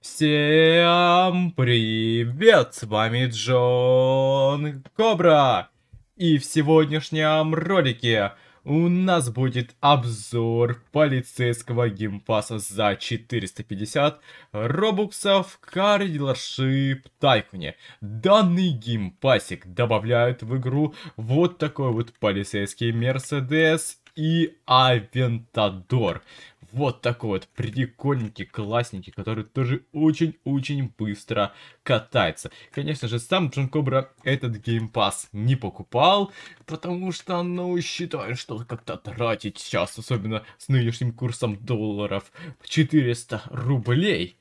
Всем привет, с вами Джон Кобра. И в сегодняшнем ролике у нас будет обзор полицейского геймпаса за 450 робуксов в Cardillership Данный геймпасик добавляет в игру вот такой вот полицейский Мерседес и Авентадор. Вот такой вот прикольненький, классненький, который тоже очень-очень быстро катается. Конечно же, сам Джон Кобра этот геймпас не покупал, потому что, ну, считаю, что как-то тратить сейчас, особенно с нынешним курсом долларов, 400 рублей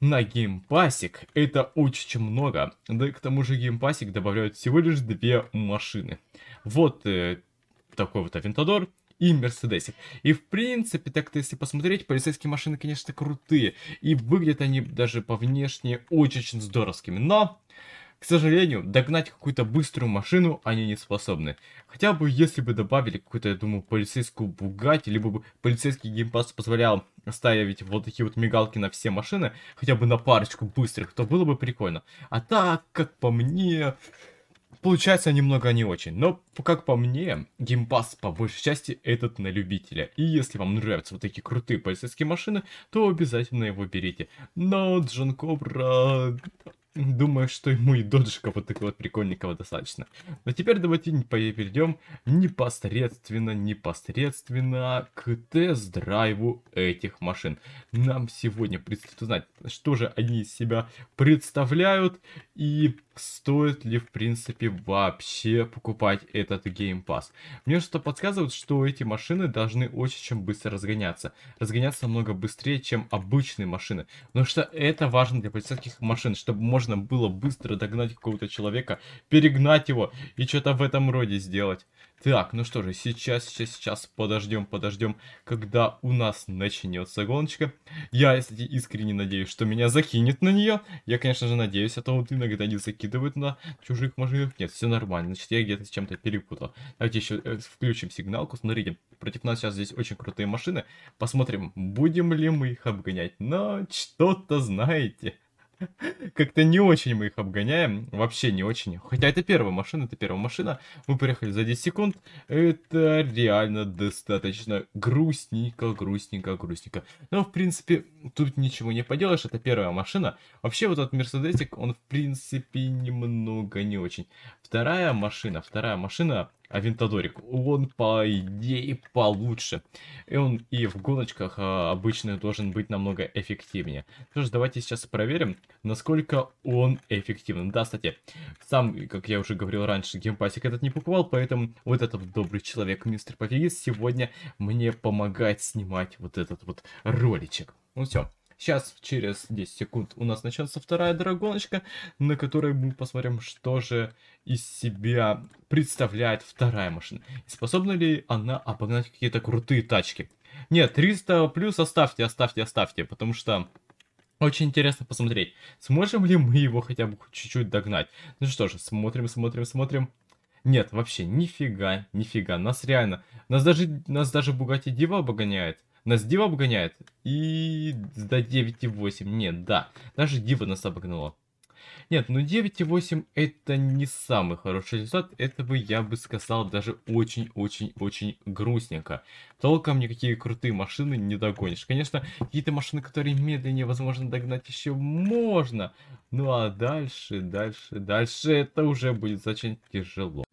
на геймпасик это очень много. Да и к тому же геймпасик добавляют всего лишь две машины. Вот э, такой вот Авентадор и Мерседесик. И в принципе, так-то если посмотреть, полицейские машины, конечно, крутые. И выглядят они даже по внешне очень очень здоровскими. Но, к сожалению, догнать какую-то быструю машину они не способны. Хотя бы если бы добавили какую-то, я думаю, полицейскую бугать, либо бы полицейский геймпад позволял ставить вот такие вот мигалки на все машины, хотя бы на парочку быстрых, то было бы прикольно. А так, как по мне получается немного не очень. Но, как по мне, геймпас по большей части этот на любителя. И если вам нравятся вот такие крутые полицейские машины, то обязательно его берите. Но Джон Кобра... Думаю, что ему и доджика вот такого вот прикольненького достаточно. Но теперь давайте перейдем непосредственно, непосредственно к тест-драйву этих машин. Нам сегодня предстоит узнать, что же они из себя представляют и стоит ли в принципе вообще покупать этот Game Мне что-то подсказывает, что эти машины должны очень чем быстро разгоняться. Разгоняться намного быстрее, чем обычные машины. Потому что это важно для полицейских машин, чтобы можно можно было быстро догнать какого-то человека, перегнать его и что-то в этом роде сделать. Так, ну что же, сейчас, сейчас, сейчас подождем, подождем, когда у нас начнется гоночка. Я, кстати, искренне надеюсь, что меня закинет на нее. Я, конечно же, надеюсь, а то вот иногда не закидывают на чужих машинах. Нет, все нормально, значит, я где-то с чем-то перепутал. Давайте еще э, включим сигналку, смотрите, против нас сейчас здесь очень крутые машины. Посмотрим, будем ли мы их обгонять, но что-то знаете. Как-то не очень мы их обгоняем. Вообще не очень. Хотя это первая машина, это первая машина. Мы приехали за 10 секунд. Это реально достаточно грустненько, грустненько, грустненько. Но, в принципе, тут ничего не поделаешь. Это первая машина. Вообще, вот этот Мерседесик, он, в принципе, немного не очень. Вторая машина, вторая машина Авентадорик. Он, по идее, получше. И он и в гоночках а, обычно должен быть намного эффективнее. Что ж, давайте сейчас проверим, насколько он эффективен. Да, кстати, сам, как я уже говорил раньше, геймпасик этот не покупал, поэтому вот этот добрый человек, мистер Пофигист, сегодня мне помогает снимать вот этот вот роличек. Ну все, Сейчас, через 10 секунд, у нас начнется вторая драгоночка, на которой мы посмотрим, что же из себя представляет вторая машина. И способна ли она обогнать какие-то крутые тачки? Нет, 300 плюс оставьте, оставьте, оставьте, потому что... Очень интересно посмотреть, сможем ли мы его хотя бы чуть-чуть догнать. Ну что же, смотрим, смотрим, смотрим. Нет, вообще, нифига, нифига, нас реально, нас даже, нас даже Бугати Дива обгоняет. Нас Дива обгоняет. И до 9,8. Нет, да. Даже Дива нас обогнала. Нет, ну 9,8 это не самый хороший результат. Это бы я бы сказал даже очень-очень-очень грустненько. Толком никакие крутые машины не догонишь. Конечно, какие-то машины, которые медленнее, возможно, догнать еще можно. Ну а дальше, дальше, дальше это уже будет очень тяжело.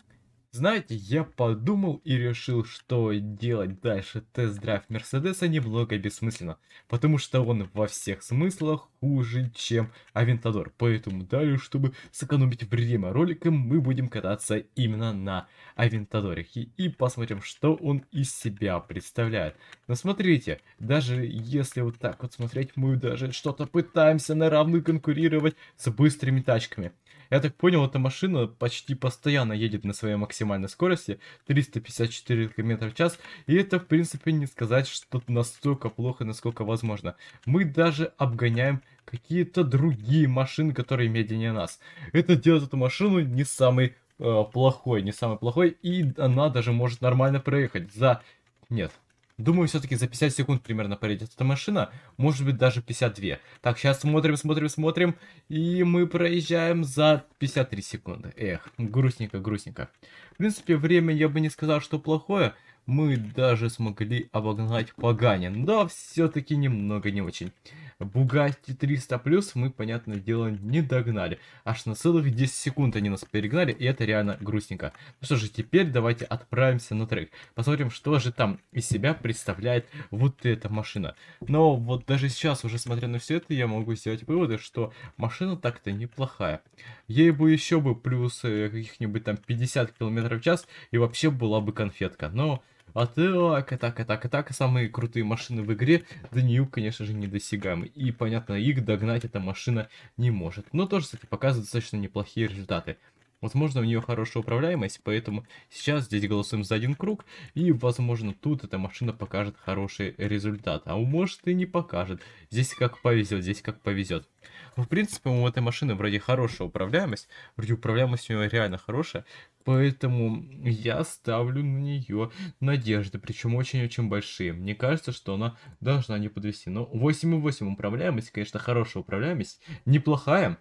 Знаете, я подумал и решил, что делать дальше тест-драйв Мерседеса немного бессмысленно, потому что он во всех смыслах хуже, чем Авентадор. Поэтому далее, чтобы сэкономить время ролика, мы будем кататься именно на Авентадоре. И, и посмотрим, что он из себя представляет. Но смотрите, даже если вот так вот смотреть, мы даже что-то пытаемся на равных конкурировать с быстрыми тачками. Я так понял, эта машина почти постоянно едет на своей максимальной скорости, 354 км в час, и это, в принципе, не сказать, что настолько плохо, насколько возможно. Мы даже обгоняем какие-то другие машины, которые медленнее нас. Это делает эту машину не самый э, плохой, не самый плохой, и она даже может нормально проехать за... Нет, Думаю, все-таки за 50 секунд примерно проедет эта машина. Может быть, даже 52. Так, сейчас смотрим, смотрим, смотрим. И мы проезжаем за 53 секунды. Эх, грустненько, грустненько. В принципе, время я бы не сказал, что плохое мы даже смогли обогнать Паганин. но все-таки немного не очень. Бугатти 300 плюс мы, понятное дело, не догнали. Аж на целых 10 секунд они нас перегнали, и это реально грустненько. Ну что же, теперь давайте отправимся на трек. Посмотрим, что же там из себя представляет вот эта машина. Но вот даже сейчас, уже смотря на все это, я могу сделать выводы, что машина так-то неплохая. Ей бы еще бы плюс э, каких-нибудь там 50 км в час, и вообще была бы конфетка. Но а так так и атака, атака, атака, атака. Самые крутые машины в игре. Даниил, конечно же, недосягаемый. И, понятно, их догнать эта машина не может. Но тоже, кстати, показывает достаточно неплохие результаты. Возможно, у нее хорошая управляемость, поэтому сейчас здесь голосуем за один круг, и, возможно, тут эта машина покажет хороший результат. А может и не покажет. Здесь как повезет, здесь как повезет. Ну, в принципе, у этой машины вроде хорошая управляемость, вроде управляемость у нее реально хорошая, поэтому я ставлю на нее надежды, причем очень-очень большие. Мне кажется, что она должна не подвести. Но 8,8 управляемость, конечно, хорошая управляемость, неплохая,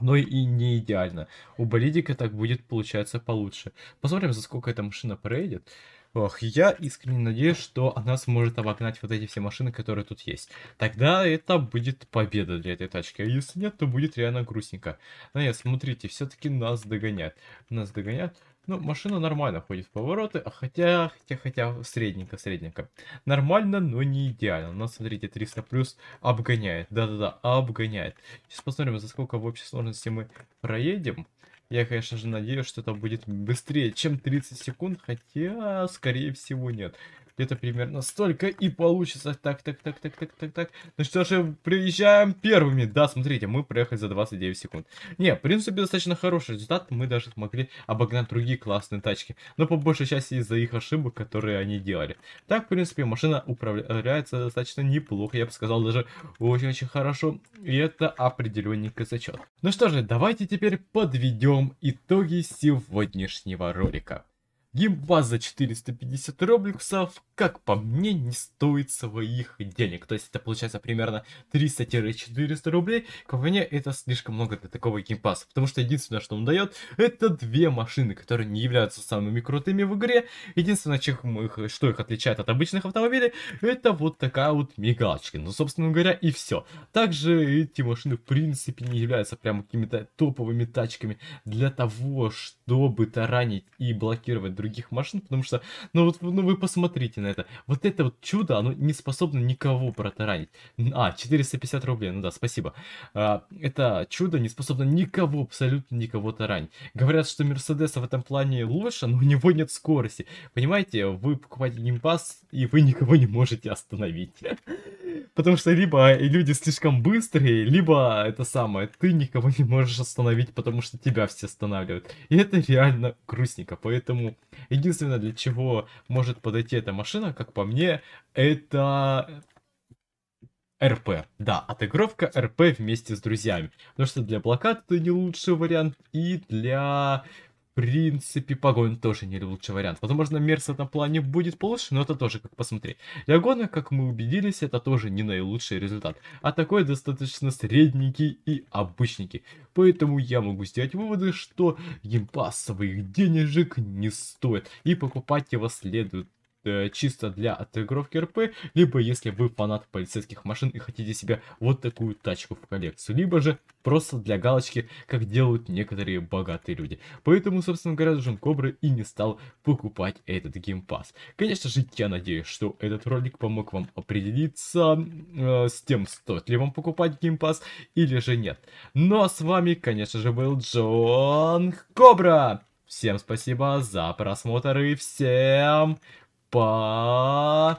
но и не идеально. У болидика так будет получаться получше. Посмотрим, за сколько эта машина проедет. Ох, я искренне надеюсь, что она сможет обогнать вот эти все машины, которые тут есть. Тогда это будет победа для этой тачки. А если нет, то будет реально грустненько. Но нет, смотрите, все-таки нас догонят. Нас догонят. Ну, машина нормально ходит в повороты, а хотя, хотя, хотя, средненько, средненько. Нормально, но не идеально. Но смотрите, 300 плюс обгоняет. Да-да-да, обгоняет. Сейчас посмотрим, за сколько в общей сложности мы проедем. Я, конечно же, надеюсь, что это будет быстрее, чем 30 секунд, хотя, скорее всего, нет. Это примерно столько и получится. Так, так, так, так, так, так, так. Ну что же, приезжаем первыми. Да, смотрите, мы проехали за 29 секунд. Не, в принципе, достаточно хороший результат. Мы даже смогли обогнать другие классные тачки. Но по большей части из-за их ошибок, которые они делали. Так, в принципе, машина управляется достаточно неплохо. Я бы сказал, даже очень-очень хорошо. И это определенный зачет. Ну что же, давайте теперь подведем итоги сегодняшнего ролика. Геймпас за 450 роблюксов, как по мне, не стоит своих денег. То есть это получается примерно 300-400 рублей. по мне это слишком много для такого геймпаса. Потому что единственное, что он дает, это две машины, которые не являются самыми крутыми в игре. Единственное, чем их, что их отличает от обычных автомобилей, это вот такая вот мигалочка. Ну, собственно говоря, и все. Также эти машины, в принципе, не являются прям какими-то топовыми тачками для того, чтобы таранить и блокировать других машин, потому что, ну вот, ну вы посмотрите на это. Вот это вот чудо, оно не способно никого протаранить. А, 450 рублей, ну да, спасибо. А, это чудо не способно никого, абсолютно никого таранить. Говорят, что Мерседес в этом плане лучше, но у него нет скорости. Понимаете, вы покупаете геймпас, и вы никого не можете остановить. Потому что либо люди слишком быстрые, либо это самое, ты никого не можешь остановить, потому что тебя все останавливают. И это реально грустненько, поэтому... Единственное, для чего может подойти эта машина, как по мне, это РП. Да, отыгровка РП вместе с друзьями. Потому что для блокады это не лучший вариант, и для принципе, погон тоже не лучший вариант. Возможно, Мерс в этом плане будет получше, но это тоже как посмотреть. Для гонок, как мы убедились, это тоже не наилучший результат, а такой достаточно средненький и обычненький. Поэтому я могу сделать выводы, что геймпасовых денежек не стоит, и покупать его следует Э, чисто для отыгровки РП, либо если вы фанат полицейских машин и хотите себе вот такую тачку в коллекцию, либо же просто для галочки, как делают некоторые богатые люди. Поэтому, собственно говоря, Джон Кобра и не стал покупать этот геймпас. Конечно же, я надеюсь, что этот ролик помог вам определиться э, с тем, стоит ли вам покупать геймпас или же нет. Ну а с вами, конечно же, был Джон Кобра! Всем спасибо за просмотр и всем Пока!